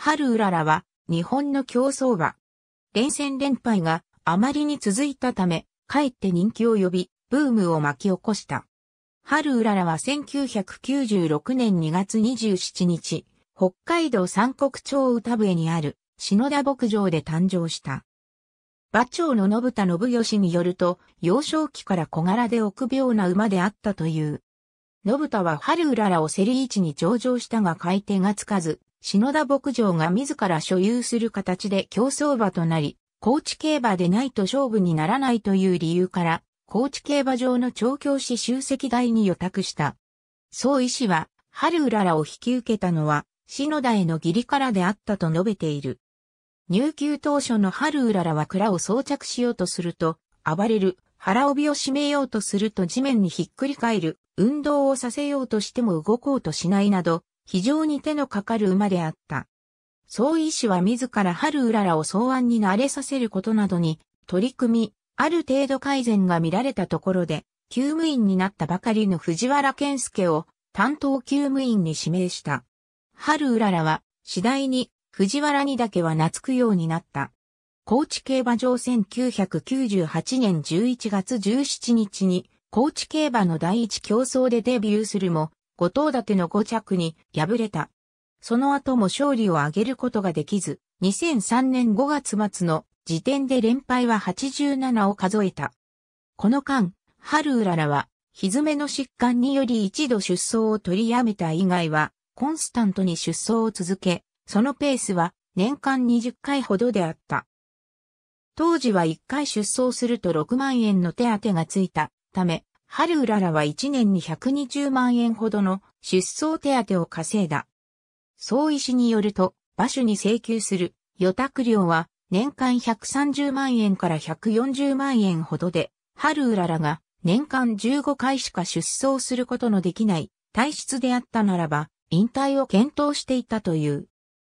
春うららは日本の競争馬。連戦連敗があまりに続いたため、かえって人気を呼び、ブームを巻き起こした。春うららは1996年2月27日、北海道三国町歌笛にある篠田牧場で誕生した。馬長の信田信義によると、幼少期から小柄で臆病な馬であったという。信田は春うららを競り位置に上場したが買い手がつかず、篠田牧場が自ら所有する形で競走馬となり、高知競馬でないと勝負にならないという理由から、高知競馬場の調教師集積台に予託した。総医師は、春うららを引き受けたのは、篠田への義理からであったと述べている。入球当初の春うららは蔵を装着しようとすると、暴れる、腹帯を締めようとすると地面にひっくり返る、運動をさせようとしても動こうとしないなど、非常に手のかかる馬であった。総医師は自ら春うららを草案に慣れさせることなどに取り組み、ある程度改善が見られたところで、救務員になったばかりの藤原健介を担当救務員に指名した。春うららは次第に藤原にだけは懐くようになった。高知競馬場1998年11月17日に高知競馬の第一競争でデビューするも、五頭立ての5着に敗れた。その後も勝利を挙げることができず、2003年5月末の時点で連敗は87を数えた。この間、春うららは、ひずめの疾患により一度出走を取りやめた以外は、コンスタントに出走を続け、そのペースは年間20回ほどであった。当時は1回出走すると6万円の手当がついたため、春うららは1年に120万円ほどの出走手当を稼いだ。総医師によると、馬主に請求する予託料は年間130万円から140万円ほどで、春うららが年間15回しか出走することのできない体質であったならば、引退を検討していたという。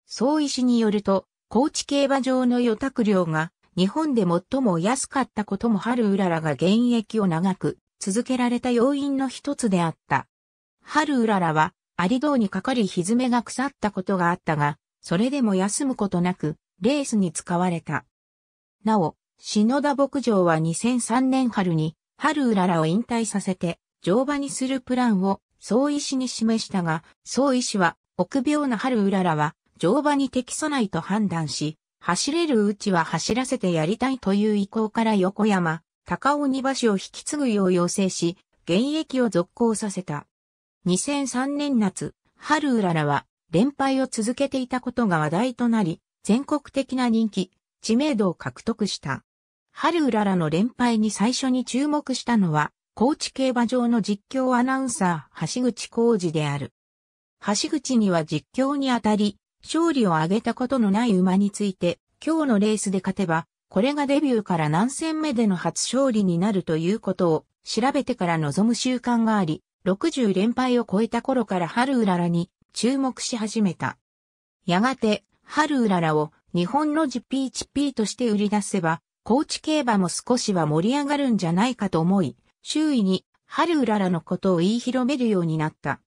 総医師によると、高知競馬場の予託料が日本で最も安かったことも春うららが現役を長く続けられた要因の一つであった。春うららは、アリ道にかかりひずめが腐ったことがあったが、それでも休むことなく、レースに使われた。なお、篠田牧場は2003年春に、春うららを引退させて、乗馬にするプランを、総医師に示したが、総医師は、臆病な春うららは、乗馬に適さないと判断し、走れるうちは走らせてやりたいという意向から横山、高鬼橋を引き継ぐよう要請し、現役を続行させた。2003年夏、春うららは連敗を続けていたことが話題となり、全国的な人気、知名度を獲得した。春うららの連敗に最初に注目したのは、高知競馬場の実況アナウンサー、橋口浩二である。橋口には実況にあたり、勝利を挙げたことのない馬について、今日のレースで勝てば、これがデビューから何戦目での初勝利になるということを調べてから望む習慣があり、60連敗を超えた頃から春うららに注目し始めた。やがて、春うららを日本の GP1P として売り出せば、高知競馬も少しは盛り上がるんじゃないかと思い、周囲に春うららのことを言い広めるようになった。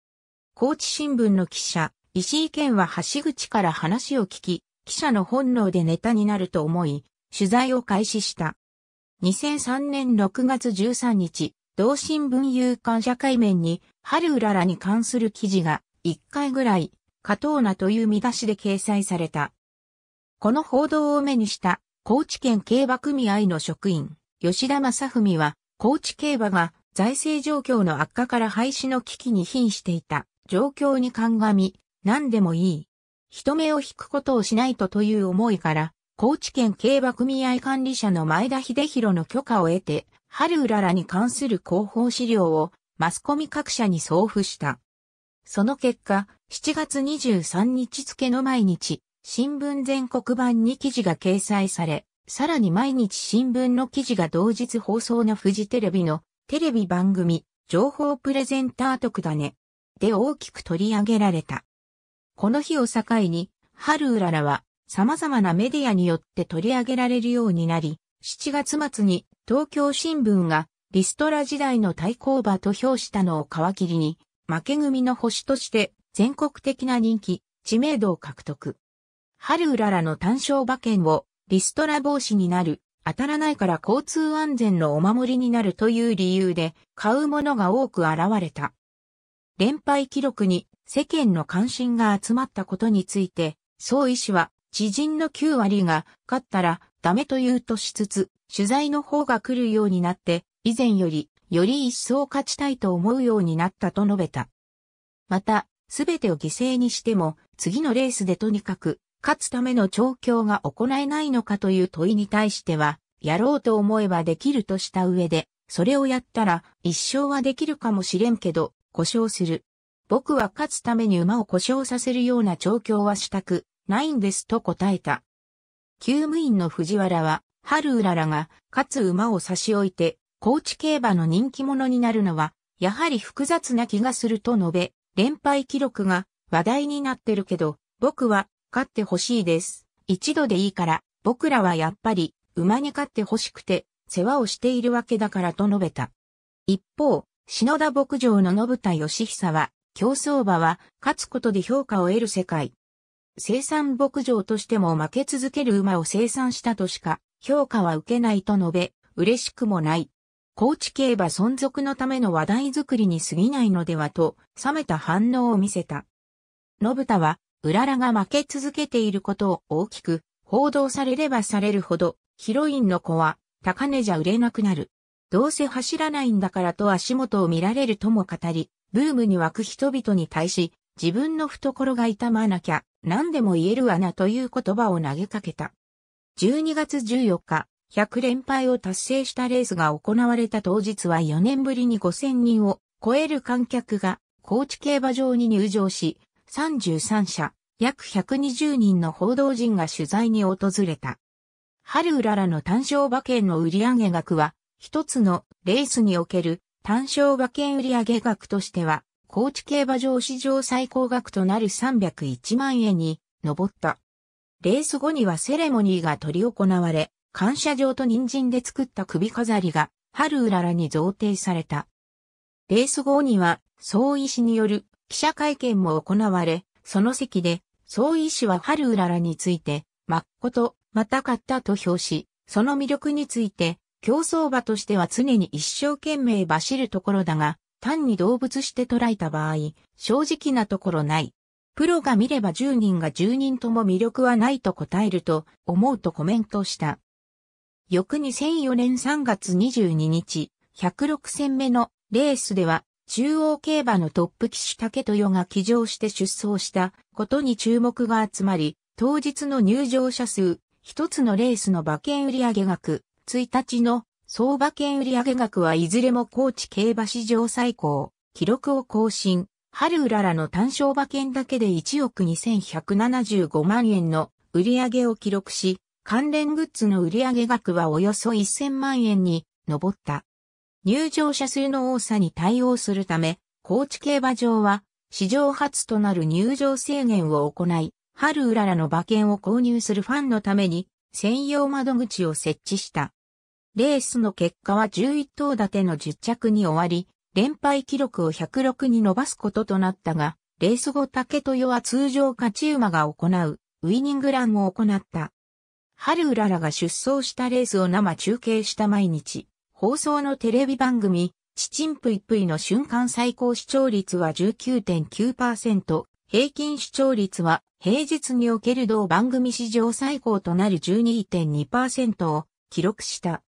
高知新聞の記者、石井健は橋口から話を聞き、記者の本能でネタになると思い、取材を開始した。2003年6月13日、同新聞有刊社会面に、春うららに関する記事が、1回ぐらい、加藤名という見出しで掲載された。この報道を目にした、高知県競馬組合の職員、吉田正文は、高知競馬が財政状況の悪化から廃止の危機に瀕していた状況に鑑み、何でもいい。人目を引くことをしないとという思いから、高知県競馬組合管理者の前田秀弘の許可を得て、春うららに関する広報資料をマスコミ各社に送付した。その結果、7月23日付の毎日、新聞全国版に記事が掲載され、さらに毎日新聞の記事が同日放送のフジテレビのテレビ番組、情報プレゼンター特だね。で大きく取り上げられた。この日を境に、春うららは様々なメディアによって取り上げられるようになり、7月末に東京新聞がリストラ時代の対抗馬と評したのを皮切りに、負け組の星として全国的な人気、知名度を獲得。春うららの単勝馬券をリストラ防止になる、当たらないから交通安全のお守りになるという理由で買うものが多く現れた。連敗記録に世間の関心が集まったことについて、総医師は知人の9割が勝ったらダメと言うとしつつ、取材の方が来るようになって、以前より、より一層勝ちたいと思うようになったと述べた。また、すべてを犠牲にしても、次のレースでとにかく、勝つための調教が行えないのかという問いに対しては、やろうと思えばできるとした上で、それをやったら一生はできるかもしれんけど、故障する。僕は勝つために馬を故障させるような調教はしたくないんですと答えた。厩務員の藤原は、春うららが、かつ馬を差し置いて、高知競馬の人気者になるのは、やはり複雑な気がすると述べ、連敗記録が話題になってるけど、僕は勝ってほしいです。一度でいいから、僕らはやっぱり馬に勝ってほしくて、世話をしているわけだからと述べた。一方、篠田牧場の信田義久は、競争馬は勝つことで評価を得る世界生産牧場としても負け続ける馬を生産したとしか評価は受けないと述べ、嬉しくもない。高知競馬存続のための話題作りに過ぎないのではと、冷めた反応を見せた。信田は、うららが負け続けていることを大きく、報道されればされるほど、ヒロインの子は、高値じゃ売れなくなる。どうせ走らないんだからと足元を見られるとも語り、ブームに湧く人々に対し、自分の懐が痛まなきゃ、何でも言えるわなという言葉を投げかけた。12月14日、100連敗を達成したレースが行われた当日は4年ぶりに5000人を超える観客が高知競馬場に入場し、33社、約120人の報道陣が取材に訪れた。春うららの単勝馬券の売上額は、一つのレースにおける単勝馬券売上額としては、高知競馬場史上最高額となる301万円に上った。レース後にはセレモニーが取り行われ、感謝状と人参で作った首飾りが、春うららに贈呈された。レース後には、総医師による記者会見も行われ、その席で、総医師は春うららについて、まっこと、またかったと評し、その魅力について、競走馬としては常に一生懸命走るところだが、単に動物して捉えた場合、正直なところない。プロが見れば10人が10人とも魅力はないと答えると思うとコメントした。翌2004年3月22日、106戦目のレースでは、中央競馬のトップ騎手竹豊が騎乗して出走したことに注目が集まり、当日の入場者数、一つのレースの馬券売上額、1日の相場券売上額はいずれも高知競馬史上最高、記録を更新。春うららの単勝馬券だけで1億2175万円の売上を記録し、関連グッズの売上額はおよそ1000万円に上った。入場者数の多さに対応するため、高知競馬場は史上初となる入場制限を行い、春うららの馬券を購入するファンのために専用窓口を設置した。レースの結果は11頭立ての10着に終わり、連敗記録を106に伸ばすこととなったが、レース後竹豊は通常勝ち馬が行う、ウィニングランを行った。春うららが出走したレースを生中継した毎日、放送のテレビ番組、チチンプイプイの瞬間最高視聴率は19.9%、平均視聴率は平日における同番組史上最高となる12.2%を記録した。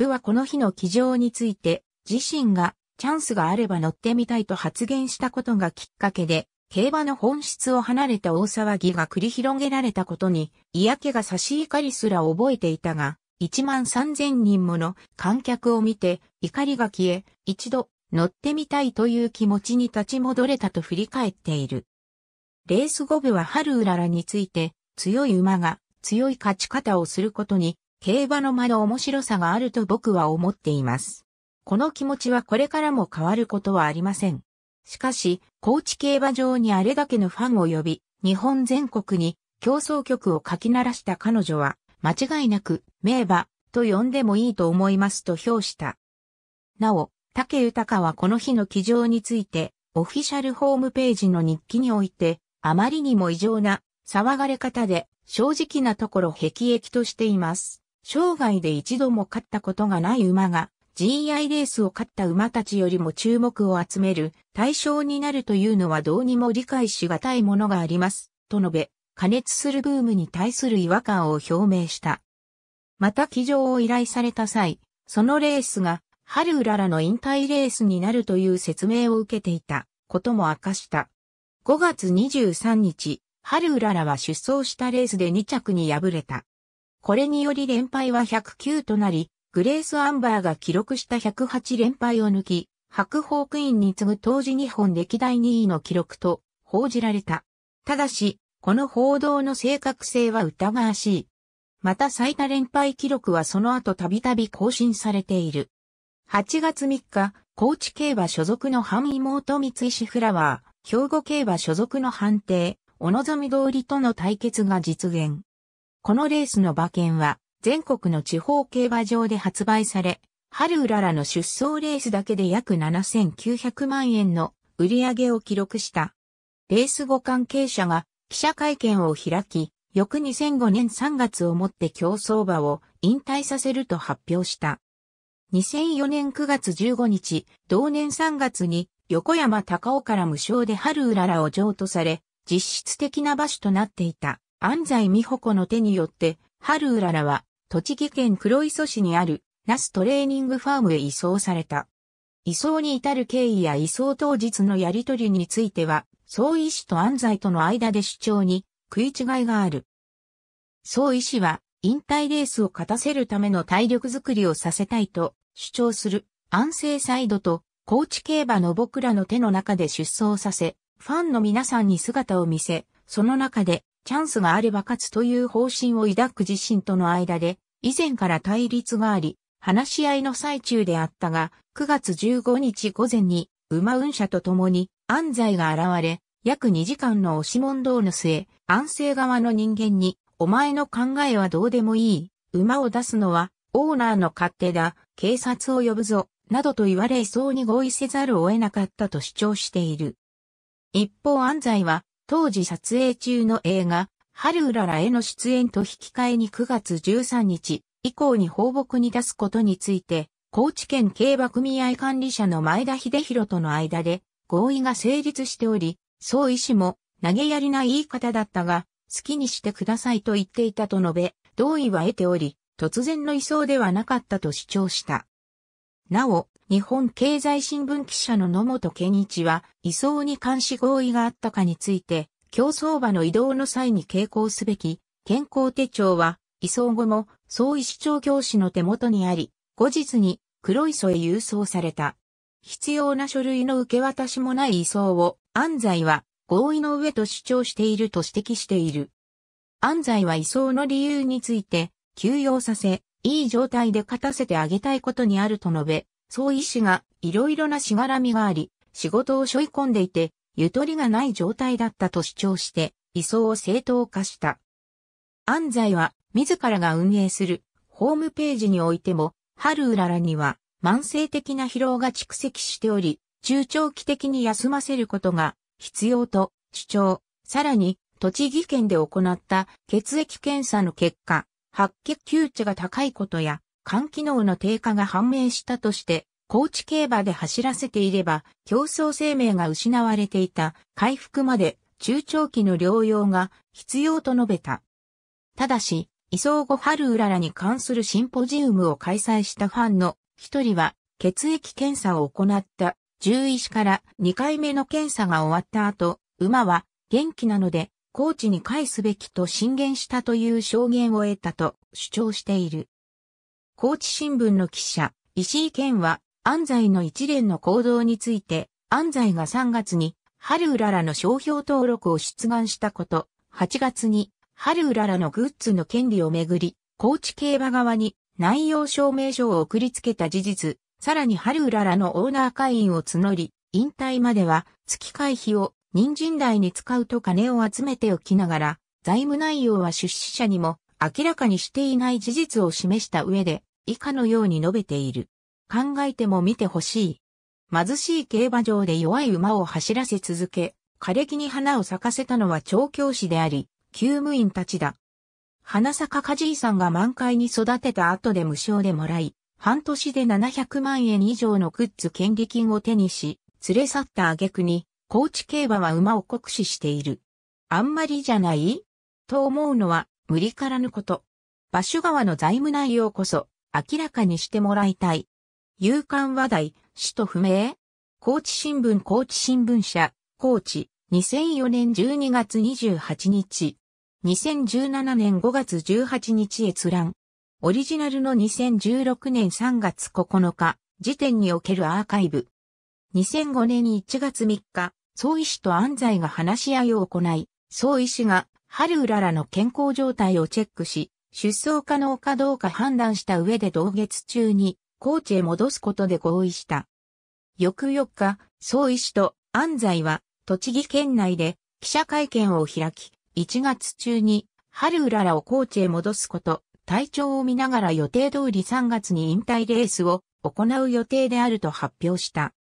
部はこの日の騎乗について、自身がチャンスがあれば乗ってみたいと発言したことがきっかけで、競馬の本質を離れた大騒ぎが繰り広げられたことに、嫌気が差し怒りすら覚えていたが、1万3000人もの観客を見て怒りが消え、一度乗ってみたいという気持ちに立ち戻れたと振り返っている。レース5部は春うららについて強い馬が強い勝ち方をすることに競馬の間の面白さがあると僕は思っています。この気持ちはこれからも変わることはありません。しかし、高知競馬場にあれだけのファンを呼び、日本全国に競争曲を書き鳴らした彼女は、間違いなく、名馬、と呼んでもいいと思いますと評した。なお、竹豊はこの日の騎乗について、オフィシャルホームページの日記において、あまりにも異常な騒がれ方で、正直なところ辟易としています。生涯で一度も勝ったことがない馬が GI レースを勝った馬たちよりも注目を集める対象になるというのはどうにも理解しがたいものがあります、と述べ、加熱するブームに対する違和感を表明した。また騎乗を依頼された際、そのレースが、春うららの引退レースになるという説明を受けていたことも明かした。5月23日、春うららは出走したレースで2着に敗れた。これにより連敗は109となり、グレース・アンバーが記録した108連敗を抜き、白ホークイーンに次ぐ当時日本歴代2位の記録と報じられた。ただし、この報道の正確性は疑わしい。また最多連敗記録はその後たびたび更新されている。8月3日、高知競馬所属の半妹三石フラワー、兵庫競馬所属の判定、お望み通りとの対決が実現。このレースの馬券は全国の地方競馬場で発売され、春うららの出走レースだけで約7900万円の売り上げを記録した。レース後関係者が記者会見を開き、翌2005年3月をもって競争馬を引退させると発表した。2004年9月15日、同年3月に横山高尾から無償で春うららを譲渡され、実質的な馬所となっていた。安西美穂子の手によって、春うららは、栃木県黒磯市にある、ナストレーニングファームへ移送された。移送に至る経緯や移送当日のやりとりについては、総医師と安西との間で主張に食い違いがある。総医師は、引退レースを勝たせるための体力づくりをさせたいと主張する安静サイドと高知競馬の僕らの手の中で出走させ、ファンの皆さんに姿を見せ、その中でチャンスがあれば勝つという方針を抱く自身との間で、以前から対立があり、話し合いの最中であったが、9月15日午前に、馬運車と共に、安西が現れ、約2時間の押し問答の末、安政側の人間に、お前の考えはどうでもいい、馬を出すのは、オーナーの勝手だ、警察を呼ぶぞ、などと言われそうに合意せざるを得なかったと主張している。一方安西は、当時撮影中の映画、春うららへの出演と引き換えに9月13日以降に放牧に出すことについて、高知県競馬組合管理者の前田秀弘との間で合意が成立しており、総医師も投げやりな言い方だったが、好きにしてくださいと言っていたと述べ、同意は得ており、突然の移送ではなかったと主張した。なお、日本経済新聞記者の野本健一は、移送に監視合意があったかについて、競争場の移動の際に傾向すべき、健康手帳は、移送後も、総意市長教師の手元にあり、後日に黒磯へ郵送された。必要な書類の受け渡しもない移送を、安西は合意の上と主張していると指摘している。安西は移送の理由について、休養させ、いい状態で勝たせてあげたいことにあると述べ、総医師がいろいろなしがらみがあり、仕事を背負い込んでいて、ゆとりがない状態だったと主張して、移送を正当化した。安西は、自らが運営する、ホームページにおいても、春うららには、慢性的な疲労が蓄積しており、中長期的に休ませることが必要と主張。さらに、栃木県で行った血液検査の結果、白血球値が高いことや、肝機能の低下が判明したとして、高知競馬で走らせていれば、競争生命が失われていた回復まで中長期の療養が必要と述べた。ただし、移送後春うららに関するシンポジウムを開催したファンの一人は、血液検査を行った獣医師から2回目の検査が終わった後、馬は元気なので、高知に返すべきと進言したという証言を得たと主張している。高知新聞の記者、石井健は、安西の一連の行動について、安西が3月に、春うららの商標登録を出願したこと、8月に、春うららのグッズの権利をめぐり、高知競馬側に内容証明書を送りつけた事実、さらに春うららのオーナー会員を募り、引退までは月会費を人参代に使うと金を集めておきながら、財務内容は出資者にも明らかにしていない事実を示した上で、以下のように述べている。考えても見てほしい。貧しい競馬場で弱い馬を走らせ続け、枯れ木に花を咲かせたのは調教師であり、厩務員たちだ。花坂かじいさんが満開に育てた後で無償でもらい、半年で700万円以上のグッズ権利金を手にし、連れ去った挙句に、高知競馬は馬を酷使している。あんまりじゃないと思うのは、無理からぬこと。場所川の財務内容こそ、明らかにしてもらいたい。勇敢話題、使徒不明高知新聞高知新聞社、高知、2004年12月28日。2017年5月18日閲覧。オリジナルの2016年3月9日、時点におけるアーカイブ。2005年1月3日、総医師と安西が話し合いを行い、総医師が、春うららの健康状態をチェックし、出走可能かどうか判断した上で同月中に、高知へ戻すことで合意した。翌4日、総医師と安西は、栃木県内で記者会見を開き、1月中に、春うららを高知へ戻すこと、体調を見ながら予定通り3月に引退レースを行う予定であると発表した。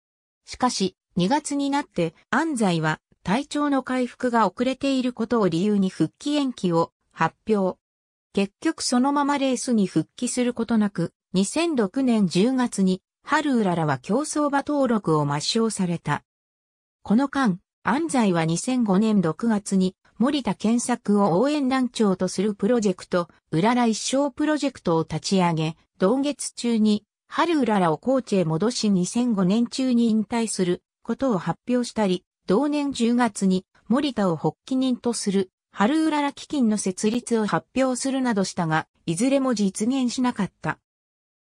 しかし、2月になって安西は体調の回復が遅れていることを理由に復帰延期を発表。結局そのままレースに復帰することなく、2006年10月に、ハルウララは競走馬登録を抹消された。この間、安西は2005年6月に森田健作を応援団長とするプロジェクト、うらら一生プロジェクトを立ち上げ、同月中に、春うららをコーチへ戻し2005年中に引退することを発表したり、同年10月に森田を発起人とする春うらら基金の設立を発表するなどしたが、いずれも実現しなかった。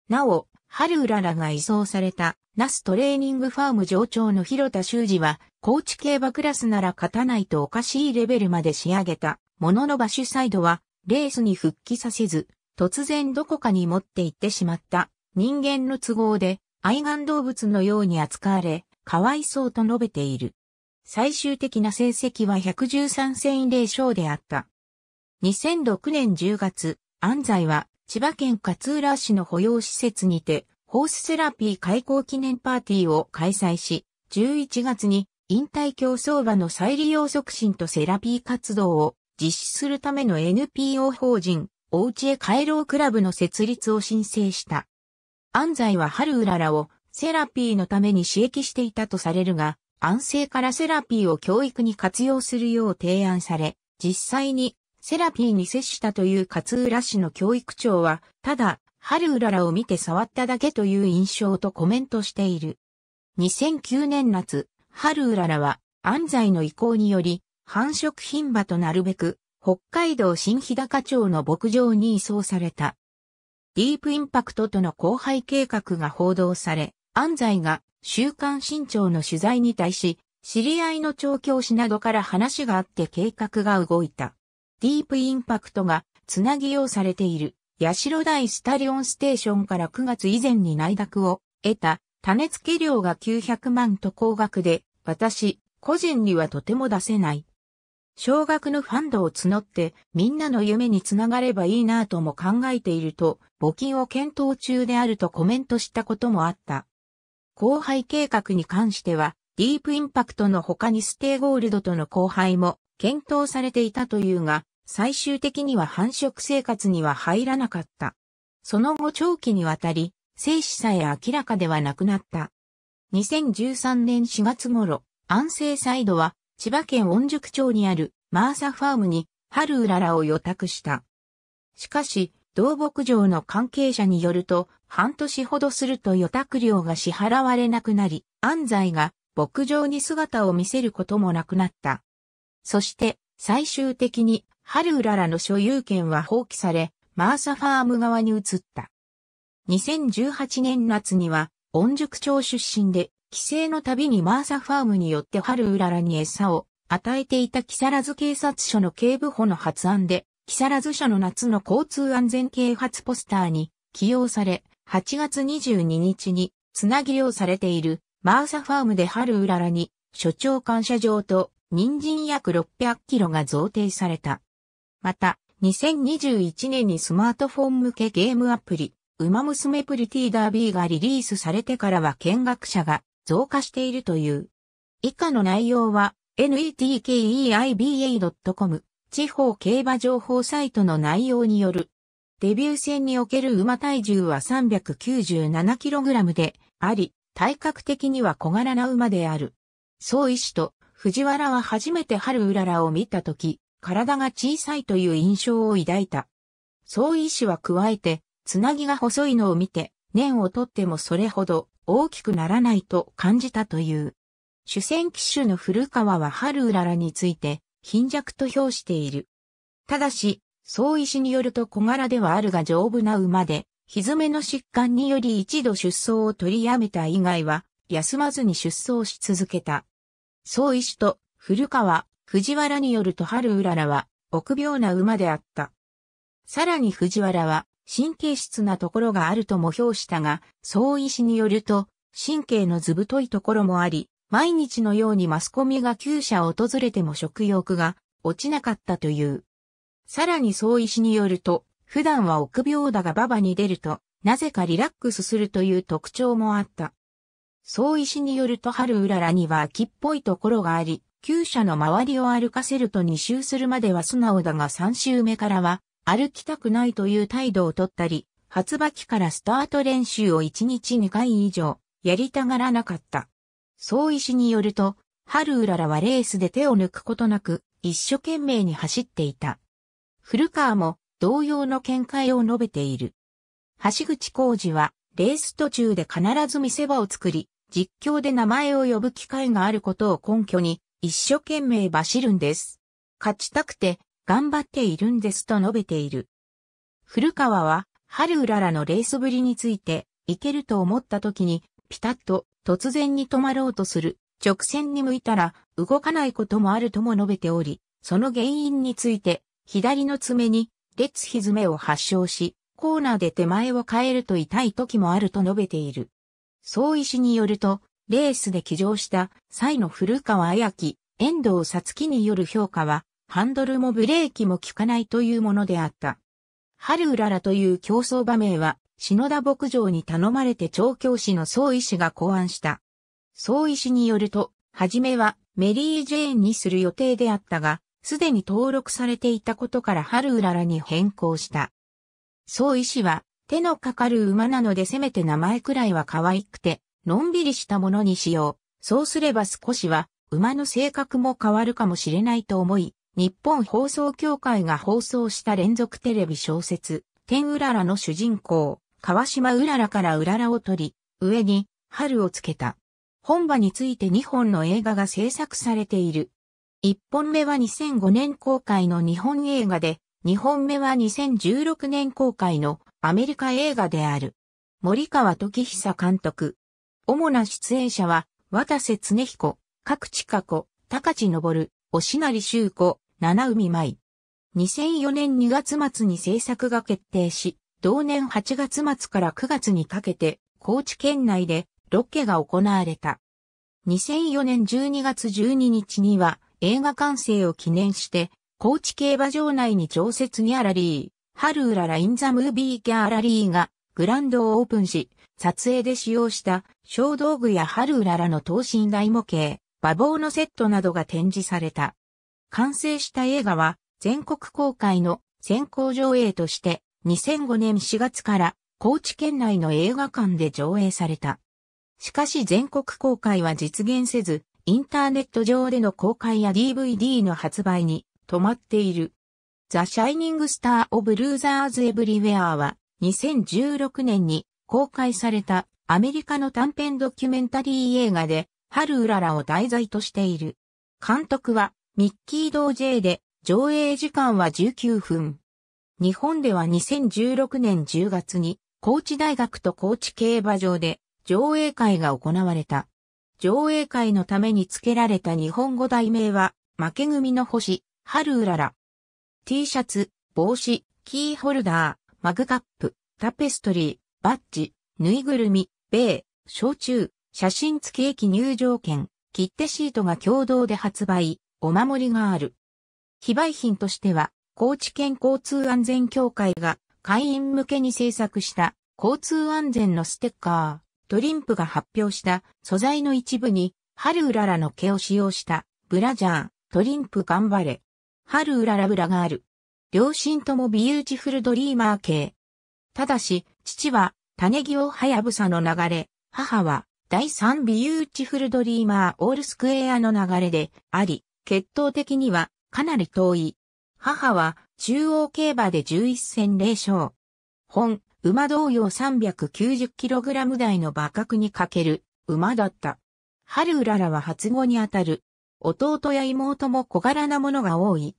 なお、春うららが移送された、ナストレーニングファーム上長の広田修二は、高知競馬クラスなら勝たないとおかしいレベルまで仕上げた、ものの馬主サイドは、レースに復帰させず、突然どこかに持って行ってしまった、人間の都合で、愛玩動物のように扱われ、かわいそうと述べている。最終的な成績は113戦0勝であった。2006年10月、安西は千葉県勝浦市の保養施設にて、ホースセラピー開校記念パーティーを開催し、11月に引退競争場の再利用促進とセラピー活動を実施するための NPO 法人、おうちへ帰ろうクラブの設立を申請した。安西は春うららをセラピーのために刺激していたとされるが、安静からセラピーを教育に活用するよう提案され、実際にセラピーに接したという勝浦市の教育長は、ただ、春うららを見て触っただけという印象とコメントしている。2009年夏、春うららは安西の意向により繁殖品場となるべく北海道新日高町の牧場に移送された。ディープインパクトとの交配計画が報道され、安西が週刊新潮の取材に対し、知り合いの調教師などから話があって計画が動いた。ディープインパクトがつなぎ用されている、八代大スタリオンステーションから9月以前に内諾を得た、種付け料が900万と高額で、私、個人にはとても出せない。少額のファンドを募って、みんなの夢につながればいいなぁとも考えていると、募金を検討中であるとコメントしたこともあった。後輩計画に関しては、ディープインパクトの他にステイゴールドとの後輩も検討されていたというが、最終的には繁殖生活には入らなかった。その後長期にわたり、生死さえ明らかではなくなった。2013年4月頃、安政サイドは、千葉県温宿町にあるマーサファームに、春うららを予託した。しかし、同牧場の関係者によると、半年ほどすると予託料が支払われなくなり、安西が牧場に姿を見せることもなくなった。そして最終的に春うららの所有権は放棄され、マーサファーム側に移った。2018年夏には、温宿町出身で、帰省の度にマーサファームによって春うららに餌を与えていた木更津警察署の警部補の発案で、木更津署の夏の交通安全啓発ポスターに起用され、8月22日に、つなぎをされている、マーサファームで春うららに、所長感謝状と、人参約600キロが贈呈された。また、2021年にスマートフォン向けゲームアプリ、ウマ娘プリティダービーがリリースされてからは見学者が増加しているという。以下の内容は netkeiba.com 地方競馬情報サイトの内容によるデビュー戦における馬体重は 397kg であり、体格的には小柄な馬である。総医師と藤原は初めて春うららを見たとき、体が小さいという印象を抱いた。総医師は加えて、つなぎが細いのを見て、年をとってもそれほど大きくならないと感じたという。主戦騎手の古川は春うららについて、貧弱と評している。ただし、総医師によると小柄ではあるが丈夫な馬で、ひずめの疾患により一度出走を取りやめた以外は、休まずに出走し続けた。総医師と古川、藤原によると春うららは、臆病な馬であった。さらに藤原は、神経質なところがあるとも評したが、総医師によると、神経の図太いところもあり、毎日のようにマスコミが厩舎を訪れても食欲が落ちなかったという。さらに総医師によると、普段は臆病だが馬場に出ると、なぜかリラックスするという特徴もあった。総医師によると春うららには秋っぽいところがあり、旧車の周りを歩かせると2周するまでは素直だが3周目からは、歩きたくないという態度をとったり、初履期からスタート練習を1日2回以上、やりたがらなかった。総医師によると、春うららはレースで手を抜くことなく、一生懸命に走っていた。古川も同様の見解を述べている。橋口浩二は、レース途中で必ず見せ場を作り、実況で名前を呼ぶ機会があることを根拠に、一生懸命走るんです。勝ちたくて、頑張っているんですと述べている。古川は、春うららのレースぶりについて、いけると思った時に、ピタッと突然に止まろうとする、直線に向いたら動かないこともあるとも述べており、その原因について左の爪に、列ひずめを発症し、コーナーで手前を変えると痛い時もあると述べている。総医師によると、レースで騎乗した際の古川綾樹、遠藤さつきによる評価は、ハンドルもブレーキも効かないというものであった。春うららという競争場名は、篠田牧場に頼まれて調教師の総医師が考案した。総医師によると、はじめはメリー・ジェーンにする予定であったが、すでに登録されていたことから春うららに変更した。総医師は、手のかかる馬なのでせめて名前くらいは可愛くて、のんびりしたものにしよう。そうすれば少しは、馬の性格も変わるかもしれないと思い、日本放送協会が放送した連続テレビ小説、天うららの主人公、川島うららからうららを取り、上に、春をつけた。本場について2本の映画が制作されている。1本目は2005年公開の日本映画で、2本目は2016年公開のアメリカ映画である。森川時久監督。主な出演者は、渡瀬恒彦、角地加子、高地昇、押成修子、七海舞。2004年2月末に制作が決定し、同年8月末から9月にかけて、高知県内でロケが行われた。2004年12月12日には、映画完成を記念して、高知競馬場内に常設ギャラリー、ハルーララインザムービーギャラリーがグランドをオープンし、撮影で使用した小道具やハルーララの等身大模型、馬房のセットなどが展示された。完成した映画は全国公開の先行上映として2005年4月から高知県内の映画館で上映された。しかし全国公開は実現せず、インターネット上での公開や DVD の発売に止まっている。ザ・シャイニング・スター・オブ・ルーザーズ・エブリウェアは2016年に公開されたアメリカの短編ドキュメンタリー映画で春うららを題材としている。監督はミッキー・ドー・ジェイで上映時間は19分。日本では2016年10月に高知大学と高知競馬場で上映会が行われた。上映会のために付けられた日本語題名は、負け組の星、春うらら。T シャツ、帽子、キーホルダー、マグカップ、タペストリー、バッジ、ぬいぐるみ、米、焼酎、写真付き駅入場券、切手シートが共同で発売、お守りがある。非売品としては、高知県交通安全協会が会員向けに制作した交通安全のステッカー。トリンプが発表した素材の一部に、ハルウララの毛を使用したブラジャー、トリンプ頑張れ。ハルウララブラがある。両親ともビューティフルドリーマー系。ただし、父は、種木をはやぶさの流れ、母は、第3ビューティフルドリーマーオールスクエアの流れであり、血統的にはかなり遠い。母は中央競馬で11戦0勝。本、馬同様 390kg 台の馬角にかける馬だった。春うららは初語にあたる。弟や妹も小柄なものが多い。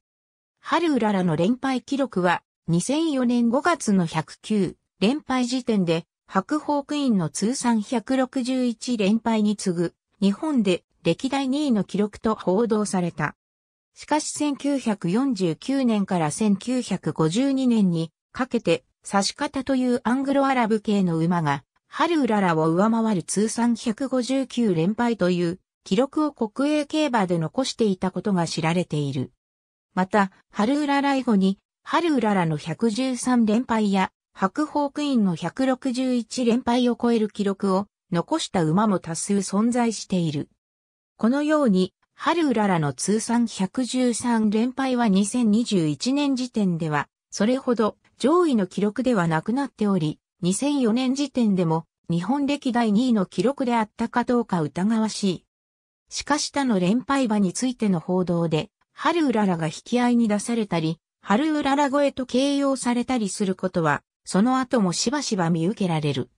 春うららの連敗記録は2004年5月の109連敗時点で白鵬クイーンの通算161連敗に次ぐ日本で歴代2位の記録と報道された。しかし1949年から1952年にかけて差し方というアングロアラブ系の馬が、ハルらララを上回る通算159連敗という記録を国営競馬で残していたことが知られている。また、ハルらララ以後に、ハルらララの113連敗や、白鵬クイーンの161連敗を超える記録を残した馬も多数存在している。このように、ハルらララの通算113連敗は2021年時点では、それほど上位の記録ではなくなっており、2004年時点でも日本歴代2位の記録であったかどうか疑わしい。しかし他の連敗馬についての報道で、ハルウララが引き合いに出されたり、ハルウララ越えと形容されたりすることは、その後もしばしば見受けられる。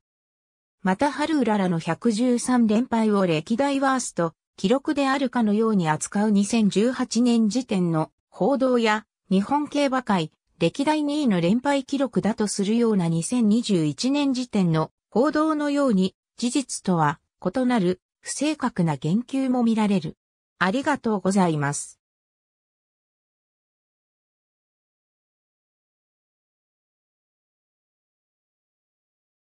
またハルウララの113連敗を歴代ワースト、記録であるかのように扱う2018年時点の報道や日本競馬会歴代2位の連敗記録だとするような2021年時点の報道のように、事実とは異なる不正確な言及も見られる。ありがとうございます。